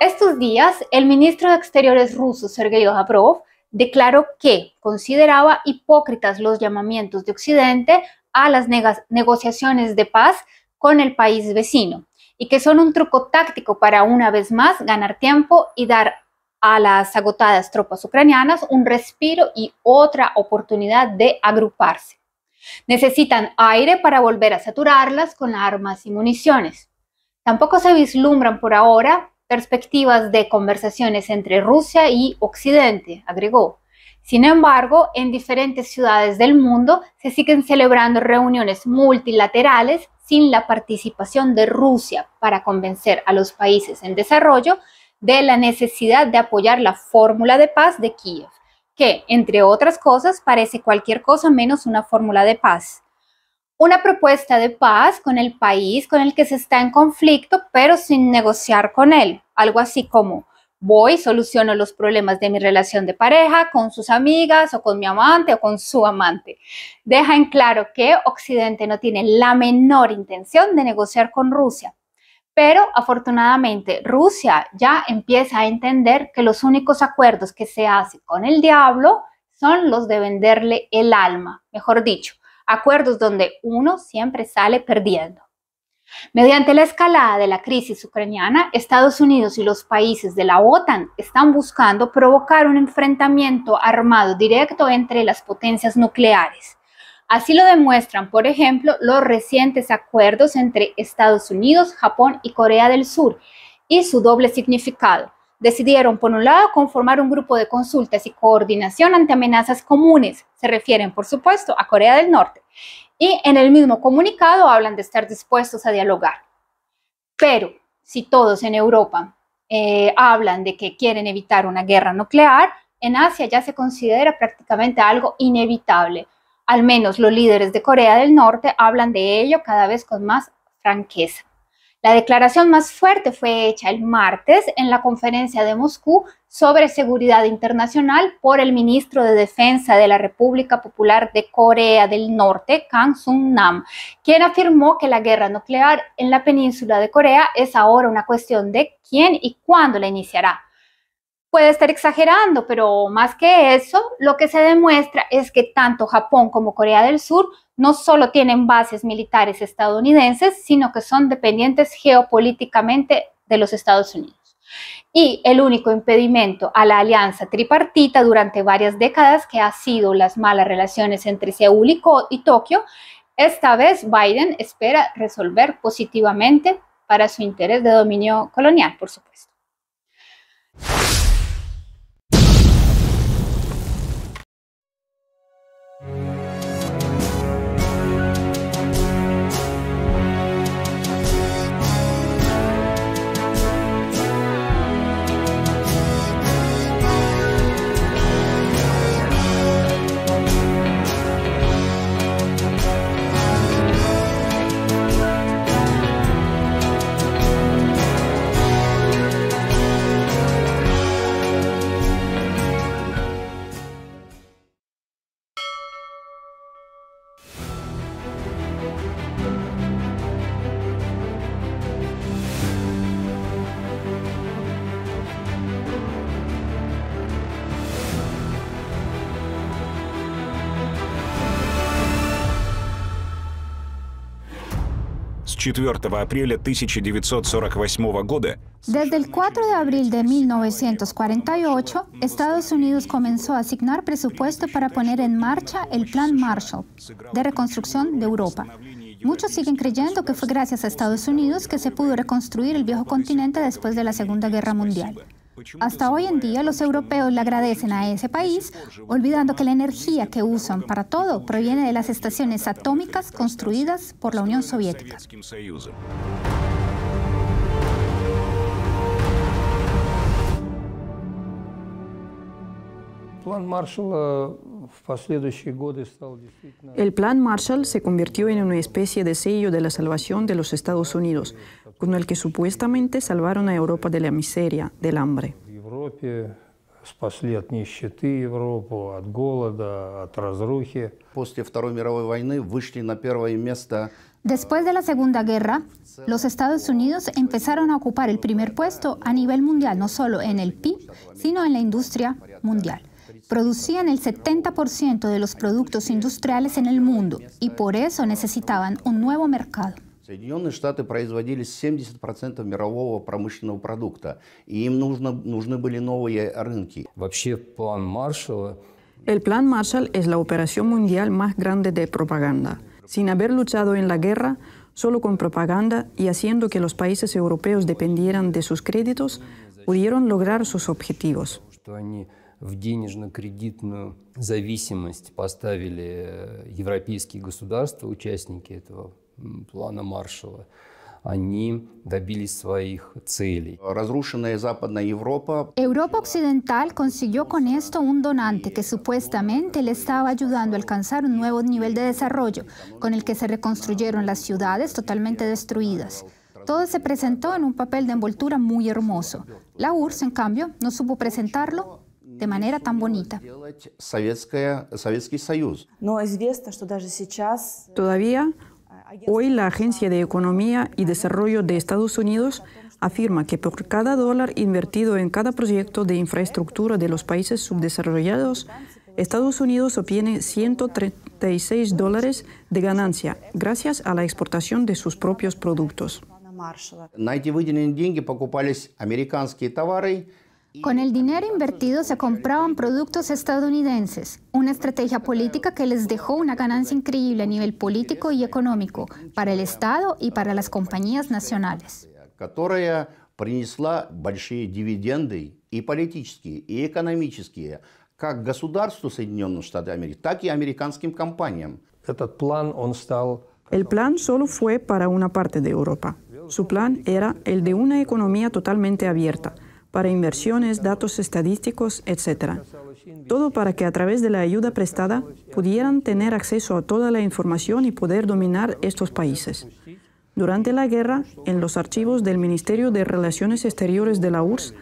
Estos días, el ministro de Exteriores ruso, Sergei Lavrov, declaró que consideraba hipócritas los llamamientos de Occidente a las negociaciones de paz con el país vecino y que son un truco táctico para una vez más ganar tiempo y dar a las agotadas tropas ucranianas un respiro y otra oportunidad de agruparse. Necesitan aire para volver a saturarlas con armas y municiones. Tampoco se vislumbran por ahora perspectivas de conversaciones entre Rusia y Occidente, agregó. Sin embargo, en diferentes ciudades del mundo se siguen celebrando reuniones multilaterales sin la participación de Rusia para convencer a los países en desarrollo de la necesidad de apoyar la fórmula de paz de Kiev, que, entre otras cosas, parece cualquier cosa menos una fórmula de paz una propuesta de paz con el país con el que se está en conflicto, pero sin negociar con él. Algo así como, voy, soluciono los problemas de mi relación de pareja con sus amigas o con mi amante o con su amante. Deja en claro que Occidente no tiene la menor intención de negociar con Rusia. Pero afortunadamente Rusia ya empieza a entender que los únicos acuerdos que se hacen con el diablo son los de venderle el alma, mejor dicho, acuerdos donde uno siempre sale perdiendo. Mediante la escalada de la crisis ucraniana, Estados Unidos y los países de la OTAN están buscando provocar un enfrentamiento armado directo entre las potencias nucleares. Así lo demuestran, por ejemplo, los recientes acuerdos entre Estados Unidos, Japón y Corea del Sur y su doble significado, decidieron, por un lado, conformar un grupo de consultas y coordinación ante amenazas comunes. Se refieren, por supuesto, a Corea del Norte. Y en el mismo comunicado hablan de estar dispuestos a dialogar. Pero si todos en Europa eh, hablan de que quieren evitar una guerra nuclear, en Asia ya se considera prácticamente algo inevitable. Al menos los líderes de Corea del Norte hablan de ello cada vez con más franqueza. La declaración más fuerte fue hecha el martes en la conferencia de Moscú sobre seguridad internacional por el ministro de Defensa de la República Popular de Corea del Norte, Kang Sung-nam, quien afirmó que la guerra nuclear en la península de Corea es ahora una cuestión de quién y cuándo la iniciará puede estar exagerando, pero más que eso, lo que se demuestra es que tanto Japón como Corea del Sur no solo tienen bases militares estadounidenses, sino que son dependientes geopolíticamente de los Estados Unidos. Y el único impedimento a la alianza tripartita durante varias décadas, que ha sido las malas relaciones entre Seúl y, y Tokio, esta vez Biden espera resolver positivamente para su interés de dominio colonial, por supuesto. Desde el 4 de abril de 1948, Estados Unidos comenzó a asignar presupuesto para poner en marcha el Plan Marshall de reconstrucción de Europa. Muchos siguen creyendo que fue gracias a Estados Unidos que se pudo reconstruir el viejo continente después de la Segunda Guerra Mundial. Hasta hoy en día los europeos le agradecen a ese país, olvidando que la energía que usan para todo proviene de las estaciones atómicas construidas por la Unión Soviética. El plan Marshall se convirtió en una especie de sello de la salvación de los Estados Unidos, con el que supuestamente salvaron a Europa de la miseria, del hambre. Э, Después de la Segunda Guerra, los Estados Unidos empezaron a ocupar el primer puesto a nivel mundial, no solo en el PIB, sino en la industria mundial producían el 70% de los productos industriales en el mundo y por eso necesitaban un nuevo mercado. Соединенные Штаты производили 70% мирового промышленного продукта, и им нужно, нужны были новые рынки. Вообще план Маршалла... El plan Marshall es la operación mundial más grande de propaganda. Sin haber luchado en la guerra, solo con propaganda y haciendo que los países europeos dependieran de sus créditos, pudieron lograr sus objetivos. в денежно-кредитную зависимость поставили европейские государства, участники этого плана они добились своих целей. Разрушенная Западная Europa Occidental consiguió con esto un donante que supuestamente le estaba ayudando a alcanzar un nuevo nivel de desarrollo, con el que se reconstruyeron las ciudades totalmente destruidas. Todo se presentó en un papel de envoltura muy hermoso. La URSS, en cambio, no supo presentarlo de manera tan bonita. Todavía Hoy la Agencia de Economía y Desarrollo de Estados Unidos afirma que por cada dólar invertido en cada proyecto de infraestructura de los países subdesarrollados, Estados Unidos obtiene 136 dólares de ganancia gracias a la exportación de sus propios productos. Con el dinero invertido se compraban productos estadounidenses, una estrategia política que les dejó una ganancia increíble a nivel político y económico para el Estado y para las compañías nacionales. El plan solo fue para una parte de Europa. Su plan era el de una economía totalmente abierta, para inversiones, datos estadísticos, etc. Todo para que a través de la ayuda prestada pudieran tener acceso a toda la información y poder dominar estos países. Durante la guerra, en los archivos del Ministerio de Relaciones Exteriores de la URSS,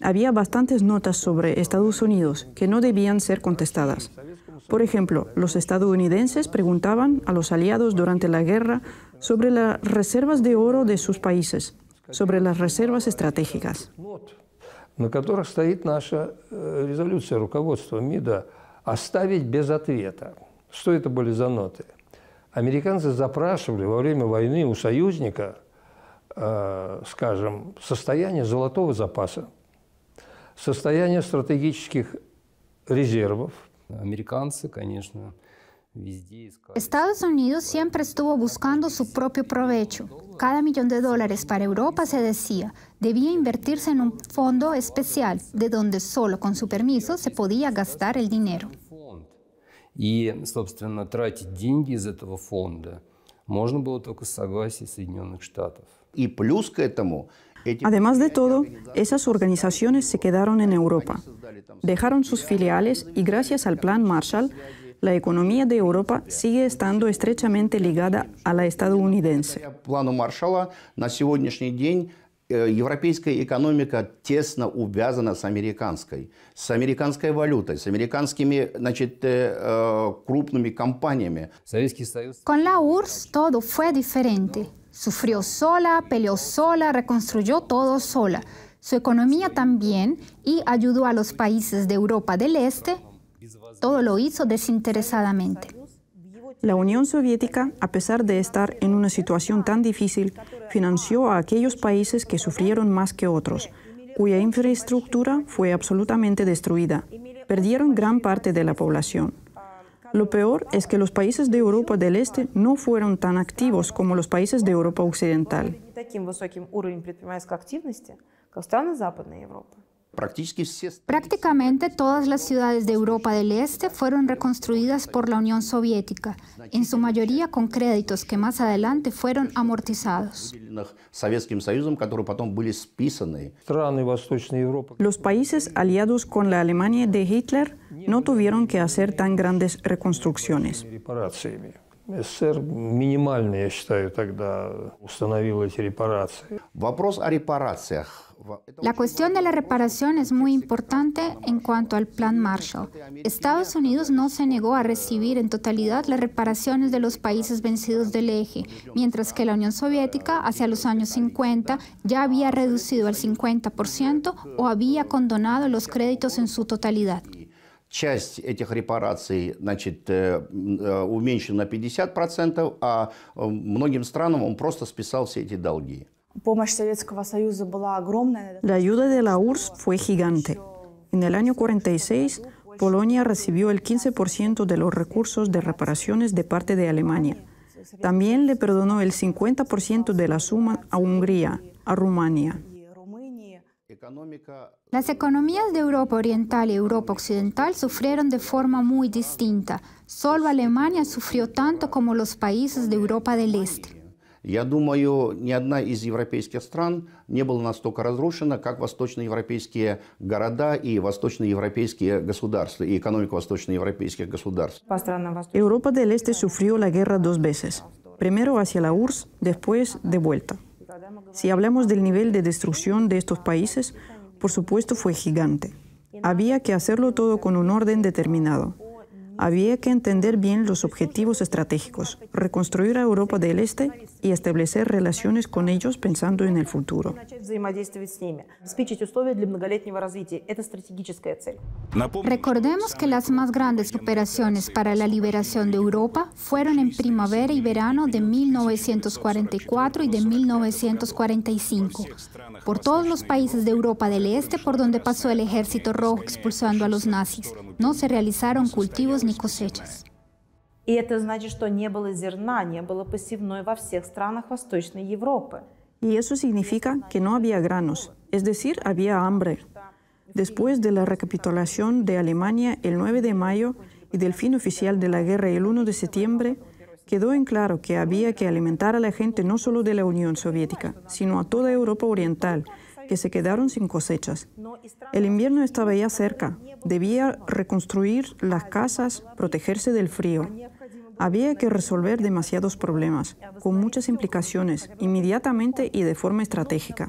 había bastantes notas sobre Estados Unidos que no debían ser contestadas. Por ejemplo, los estadounidenses preguntaban a los aliados durante la guerra sobre las reservas de oro de sus países, sobre las reservas estratégicas. на которых стоит наша э, резолюция руководства МИДа «Оставить без ответа». Что это были за ноты? Американцы запрашивали во время войны у союзника, э, скажем, состояние золотого запаса, состояние стратегических резервов. Американцы, конечно, Estados Unidos siempre estuvo buscando su propio provecho. Cada millón de dólares para Europa, se decía, debía invertirse en un fondo especial, de donde solo con su permiso se podía gastar el dinero. Y, Además de todo, esas organizaciones se quedaron en Europa, dejaron sus filiales y gracias al Plan Marshall la economía de Europa sigue estando estrechamente ligada a la estadounidense. plano Marshall, на сегодняшний день э, европейская экономика тесно увязана с американской, с американской валютой, с американскими значит, э, э, крупными компаниями. Советский Союз... Con la URSS todo fue diferente. Sufrió sola, peleó sola, reconstruyó todo sola. Su economía también y ayudó a los países de Europa del Este todo lo hizo desinteresadamente. La Unión Soviética, a pesar de estar en una situación tan difícil, financió a aquellos países que sufrieron más que otros, cuya infraestructura fue absolutamente destruida. Perdieron gran parte de la población. Lo peor es que los países de Europa del Este no fueron tan activos como los países de Europa Occidental. Prácticamente todas las ciudades de Europa del Este fueron reconstruidas por la Unión Soviética, en su mayoría con créditos que más adelante fueron amortizados. Los países aliados con la Alemania de Hitler no tuvieron que hacer tan grandes reconstrucciones. La cuestión de la reparación es muy importante en cuanto al plan Marshall. Estados Unidos no se negó a recibir en totalidad las reparaciones de los países vencidos del eje, mientras que la Unión Soviética hacia los años 50 ya había reducido al 50% o había condonado los créditos en su totalidad часть 50%, э, э, э, La ayuda de la URSS fue gigante. En el año 46, Polonia recibió el 15% de los recursos de reparaciones de parte de Alemania. También le perdonó el 50% de la suma a Hungría, a Rumania, las eh, economías de Europa Oriental y Europa Occidental sufrieron de forma muy distinta. Solo Alemania sufrió tanto como los países de Europa del Este. Я думаю, ни одна из европейских стран не была настолько разрушена, как восточноевропейские города и восточноевропейские государства, и экономика восточноевропейских государств. Europa del Este sufrió la guerra dos veces. Primero hacia la URSS, después de vuelta. Si hablamos del nivel de destrucción de estos países, por supuesto fue gigante. Había que hacerlo todo con un orden determinado. Había que entender bien los objetivos estratégicos, reconstruir a Europa del Este y establecer relaciones con ellos pensando en el futuro. Recordemos que las más grandes operaciones para la liberación de Europa fueron en primavera y verano de 1944 y de 1945. Por todos los países de Europa del Este por donde pasó el ejército rojo expulsando a los nazis no se realizaron cultivos ni cosechas. Y eso significa que no había granos, es decir, había hambre. Después de la recapitulación de Alemania el 9 de mayo y del fin oficial de la guerra el 1 de septiembre, quedó en claro que había que alimentar a la gente no solo de la Unión Soviética, sino a toda Europa Oriental, se quedaron sin cosechas. El invierno estaba ya cerca. Debía reconstruir las casas, protegerse del frío. Había que resolver demasiados problemas, con muchas implicaciones, inmediatamente y de forma estratégica.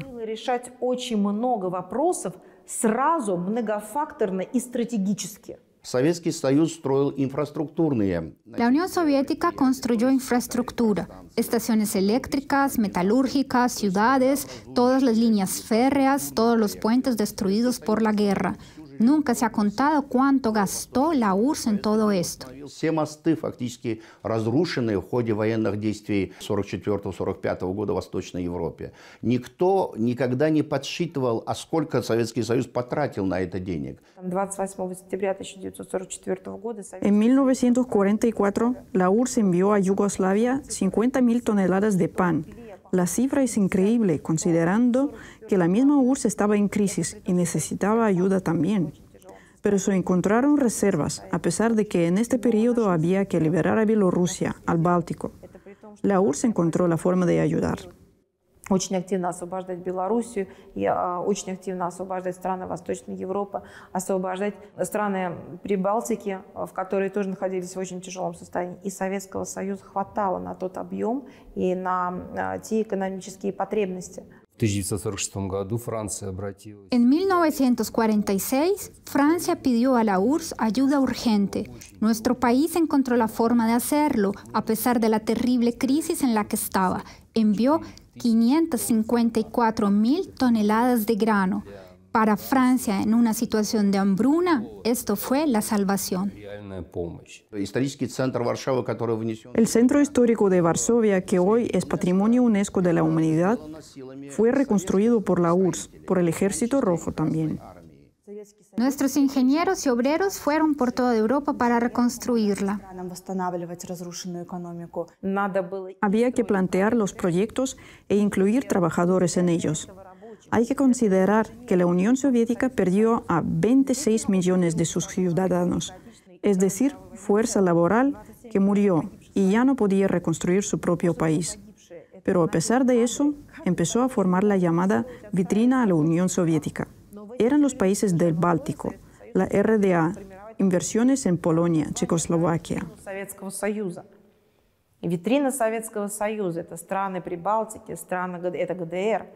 La Unión Soviética construyó infraestructura, estaciones eléctricas, metalúrgicas, ciudades, todas las líneas férreas, todos los puentes destruidos por la guerra. Nunca se ha contado cuánto gastó la URSS en todo esto. мосты фактически, разрушены в ходе военных действий 44-45 года Восточной Европе, никто никогда не подсчитывал, а сколько Советский Союз потратил на это денег. En 1944 la URSS envió a Yugoslavia 50.000 toneladas de pan. La cifra es increíble considerando que la misma URSS estaba en crisis y necesitaba ayuda también. Pero se encontraron reservas, a pesar de que en este periodo había que liberar a Bielorrusia, al Báltico. La URSS encontró la forma de ayudar. очень активно освобождать Белоруссию и а, очень активно освобождать страны Восточной Европы, освобождать страны Прибалтики, в которые тоже находились в очень тяжелом состоянии. И Советского Союза хватало на тот объем и на а, те экономические потребности. В 1946 году Франция обратилась. En 1946, Francia pidió a la URSS ayuda urgente. Nuestro país encontró la forma de hacerlo, a pesar de la terrible crisis en la que estaba. Envió 554 mil toneladas de grano. Para Francia, en una situación de hambruna, esto fue la salvación. El centro histórico de Varsovia, que hoy es patrimonio UNESCO de la humanidad, fue reconstruido por la URSS, por el Ejército Rojo también. Nuestros ingenieros y obreros fueron por toda Europa para reconstruirla. Había que plantear los proyectos e incluir trabajadores en ellos. Hay que considerar que la Unión Soviética perdió a 26 millones de sus ciudadanos, es decir, fuerza laboral que murió y ya no podía reconstruir su propio país. Pero a pesar de eso, empezó a formar la llamada vitrina a la Unión Soviética eran los países del Báltico, la RDA, inversiones en Polonia, Checoslovaquia. Витрина Советского Союза – это страны Прибалтики, страны, это ГДР.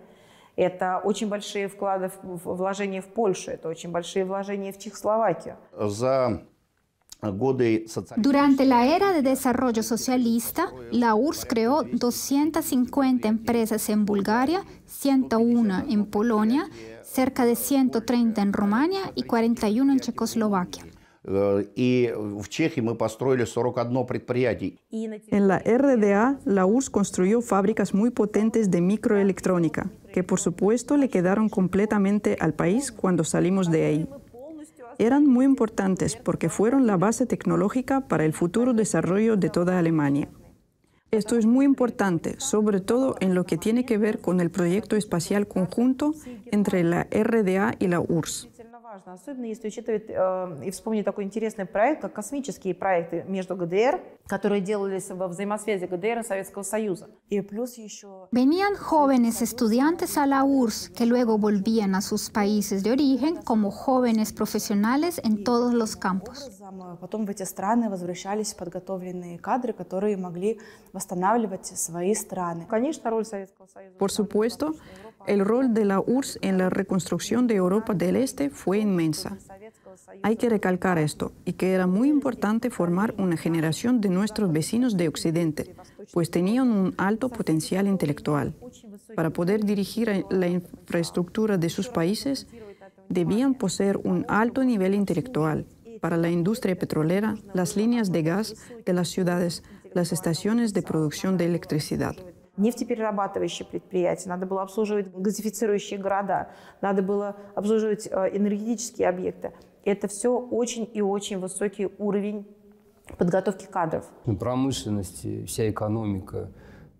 Это очень большие вклады, вложения в Польшу, это очень большие вложения в Чехословакию. За durante la era de desarrollo socialista, la URSS creó 250 empresas en Bulgaria, 101 en Polonia, cerca de 130 en Rumania y 41 en Checoslovaquia. Eh, en la RDA, la URSS construyó fábricas muy potentes de microelectrónica, que por supuesto le quedaron completamente al país cuando salimos de ahí eran muy importantes porque fueron la base tecnológica para el futuro desarrollo de toda Alemania. Esto es muy importante, sobre todo en lo que tiene que ver con el proyecto espacial conjunto entre la RDA y la URSS. важно, особенно если учитывать э, и вспомнить такой интересный проект, как космические проекты между ГДР, которые делались во взаимосвязи ГДР и Советского Союза. И плюс еще... Venían jóvenes estudiantes a la URSS que luego volvían a sus países de origen como jóvenes profesionales en todos los campos. Э, потом в эти страны возвращались подготовленные кадры, которые могли восстанавливать свои страны. Конечно, роль Советского Союза... Por supuesto, El rol de la URSS en la reconstrucción de Europa del Este fue inmensa. Hay que recalcar esto y que era muy importante formar una generación de nuestros vecinos de Occidente, pues tenían un alto potencial intelectual. Para poder dirigir la infraestructura de sus países, debían poseer un alto nivel intelectual. Para la industria petrolera, las líneas de gas de las ciudades, las estaciones de producción de electricidad. нефтеперерабатывающие предприятия, надо было обслуживать газифицирующие города, надо было обслуживать э, энергетические объекты. Это все очень и очень высокий уровень подготовки кадров. Ну, промышленности, вся экономика,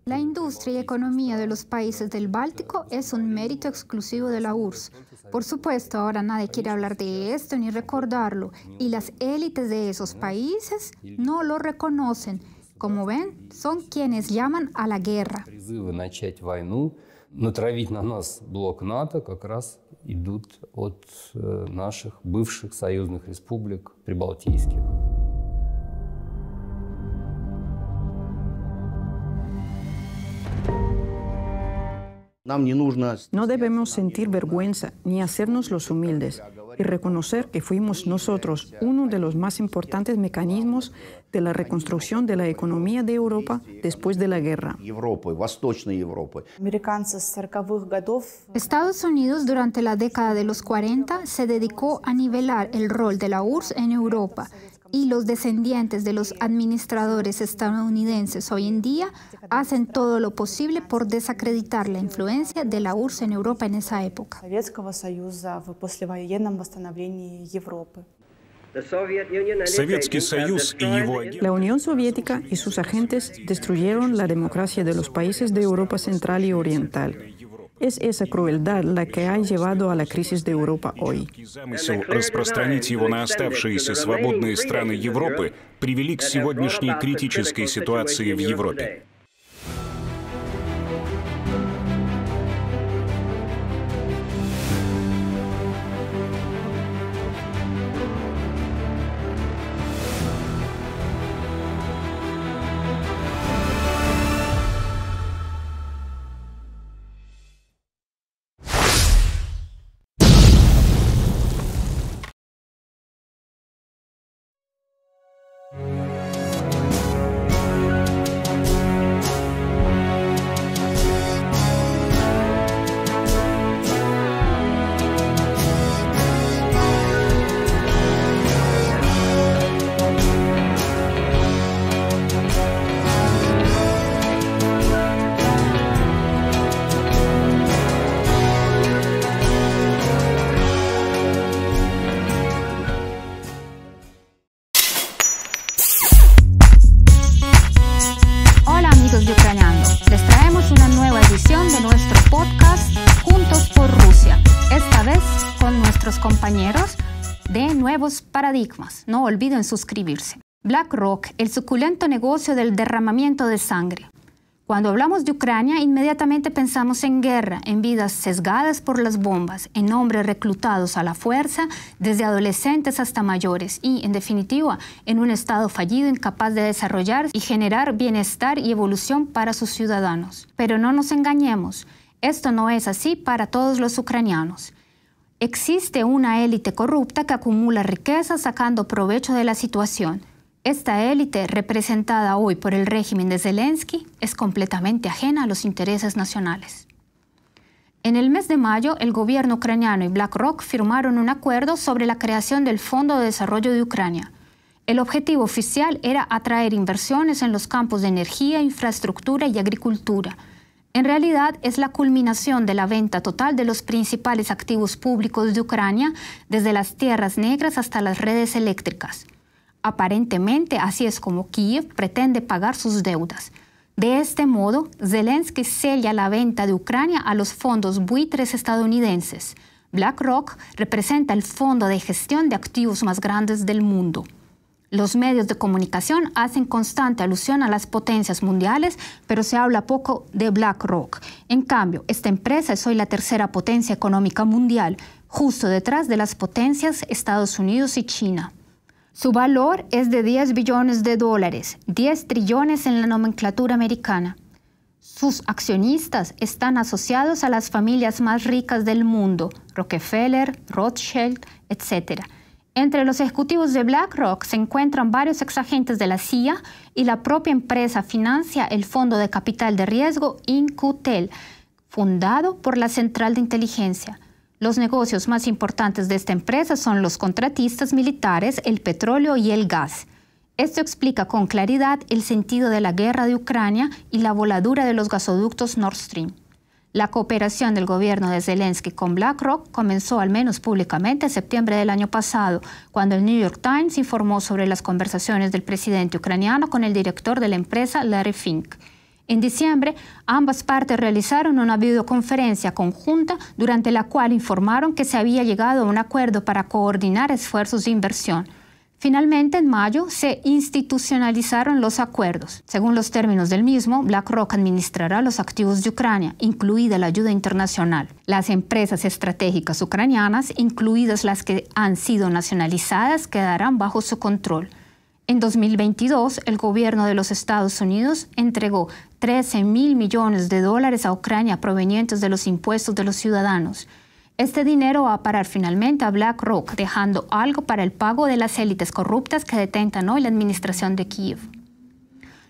La industria y economía de los países del Báltico es un mérito exclusivo de la URSS. Por supuesto, ahora nadie quiere hablar de esto ni recordarlo, y las élites de esos países no lo reconocen, Como ven, son quienes llaman a la guerra. Э, no debemos sentir vergüenza ni hacernos los humildes y reconocer que fuimos nosotros uno de los más importantes mecanismos de la reconstrucción de la economía de Europa después de la guerra. Estados Unidos durante la década de los 40 se dedicó a nivelar el rol de la URSS en Europa y los descendientes de los administradores estadounidenses hoy en día hacen todo lo posible por desacreditar la influencia de la URSS en Europa en esa época. La Unión Soviética y sus agentes destruyeron la democracia de los países de Europa Central y Oriental. Es esa crueldad la que ha llevado a la crisis de Europa hoy. Замысел распространить его на оставшиеся свободные страны Европы привели к сегодняшней критической ситуации в Европе. No olviden suscribirse. BlackRock, el suculento negocio del derramamiento de sangre. Cuando hablamos de Ucrania, inmediatamente pensamos en guerra, en vidas sesgadas por las bombas, en hombres reclutados a la fuerza, desde adolescentes hasta mayores, y, en definitiva, en un Estado fallido incapaz de desarrollar y generar bienestar y evolución para sus ciudadanos. Pero no nos engañemos, esto no es así para todos los ucranianos. Existe una élite corrupta que acumula riqueza sacando provecho de la situación. Esta élite, representada hoy por el régimen de Zelensky, es completamente ajena a los intereses nacionales. En el mes de mayo, el gobierno ucraniano y BlackRock firmaron un acuerdo sobre la creación del Fondo de Desarrollo de Ucrania. El objetivo oficial era atraer inversiones en los campos de energía, infraestructura y agricultura – en realidad es la culminación de la venta total de los principales activos públicos de Ucrania, desde las tierras negras hasta las redes eléctricas. Aparentemente así es como Kiev pretende pagar sus deudas. De este modo, Zelensky sella la venta de Ucrania a los fondos buitres estadounidenses. BlackRock representa el fondo de gestión de activos más grandes del mundo. Los medios de comunicación hacen constante alusión a las potencias mundiales, pero se habla poco de BlackRock. En cambio, esta empresa es hoy la tercera potencia económica mundial, justo detrás de las potencias Estados Unidos y China. Su valor es de 10 billones de dólares, 10 trillones en la nomenclatura americana. Sus accionistas están asociados a las familias más ricas del mundo, Rockefeller, Rothschild, etc., entre los ejecutivos de BlackRock se encuentran varios exagentes de la CIA y la propia empresa financia el fondo de capital de riesgo INCUTEL, fundado por la Central de Inteligencia. Los negocios más importantes de esta empresa son los contratistas militares, el petróleo y el gas. Esto explica con claridad el sentido de la guerra de Ucrania y la voladura de los gasoductos Nord Stream. La cooperación del gobierno de Zelensky con BlackRock comenzó al menos públicamente en septiembre del año pasado, cuando el New York Times informó sobre las conversaciones del presidente ucraniano con el director de la empresa Larry Fink. En diciembre, ambas partes realizaron una videoconferencia conjunta durante la cual informaron que se había llegado a un acuerdo para coordinar esfuerzos de inversión. Finalmente, en mayo se institucionalizaron los acuerdos. Según los términos del mismo, BlackRock administrará los activos de Ucrania, incluida la ayuda internacional. Las empresas estratégicas ucranianas, incluidas las que han sido nacionalizadas, quedarán bajo su control. En 2022, el gobierno de los Estados Unidos entregó 13 mil millones de dólares a Ucrania provenientes de los impuestos de los ciudadanos. Este dinero va a parar finalmente a BlackRock, dejando algo para el pago de las élites corruptas que detentan hoy la administración de Kiev.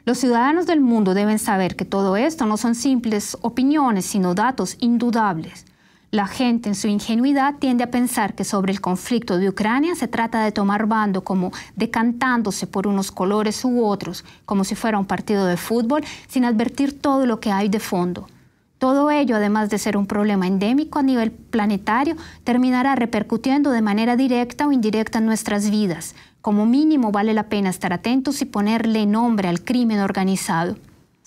Los ciudadanos del mundo deben saber que todo esto no son simples opiniones, sino datos indudables. La gente en su ingenuidad tiende a pensar que sobre el conflicto de Ucrania se trata de tomar bando como decantándose por unos colores u otros, como si fuera un partido de fútbol, sin advertir todo lo que hay de fondo. Todo ello, además de ser un problema endémico a nivel planetario, terminará repercutiendo de manera directa o indirecta en nuestras vidas. Como mínimo vale la pena estar atentos y ponerle nombre al crimen organizado.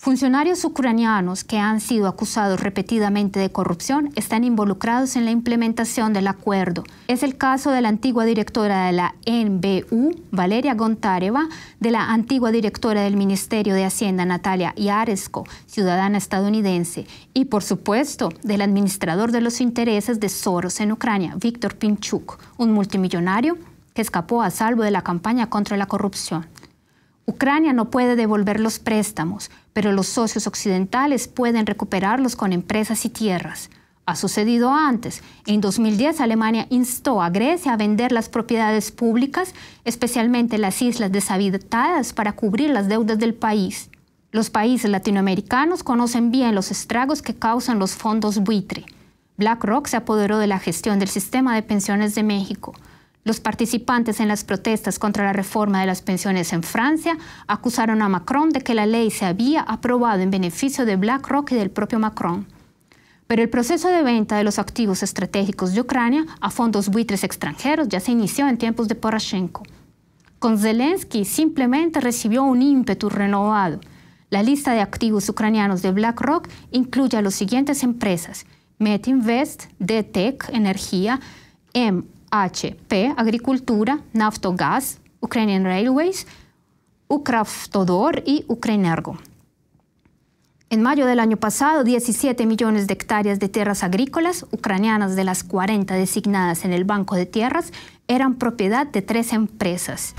Funcionarios ucranianos que han sido acusados repetidamente de corrupción están involucrados en la implementación del acuerdo. Es el caso de la antigua directora de la NBU, Valeria Gontareva, de la antigua directora del Ministerio de Hacienda, Natalia Yaresko, ciudadana estadounidense, y por supuesto del administrador de los intereses de Soros en Ucrania, Víctor Pinchuk, un multimillonario que escapó a salvo de la campaña contra la corrupción. Ucrania no puede devolver los préstamos, pero los socios occidentales pueden recuperarlos con empresas y tierras. Ha sucedido antes. En 2010 Alemania instó a Grecia a vender las propiedades públicas, especialmente las islas deshabitadas, para cubrir las deudas del país. Los países latinoamericanos conocen bien los estragos que causan los fondos buitre. BlackRock se apoderó de la gestión del sistema de pensiones de México. Los participantes en las protestas contra la reforma de las pensiones en Francia acusaron a Macron de que la ley se había aprobado en beneficio de BlackRock y del propio Macron. Pero el proceso de venta de los activos estratégicos de Ucrania a fondos buitres extranjeros ya se inició en tiempos de Poroshenko. Con Zelensky simplemente recibió un ímpetu renovado. La lista de activos ucranianos de BlackRock incluye a las siguientes empresas: Metinvest, DTEC Energía, M H.P. Agricultura, Naftogaz, Ukrainian Railways, Ukraftodor y Ukrainergo. En mayo del año pasado, 17 millones de hectáreas de tierras agrícolas ucranianas de las 40 designadas en el Banco de Tierras eran propiedad de tres empresas,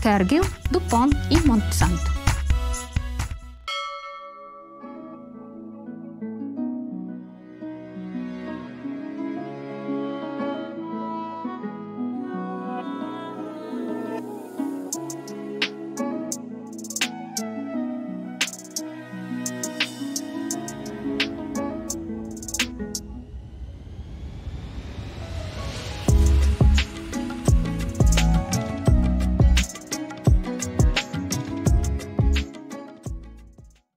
Cargill, DuPont y Monsanto.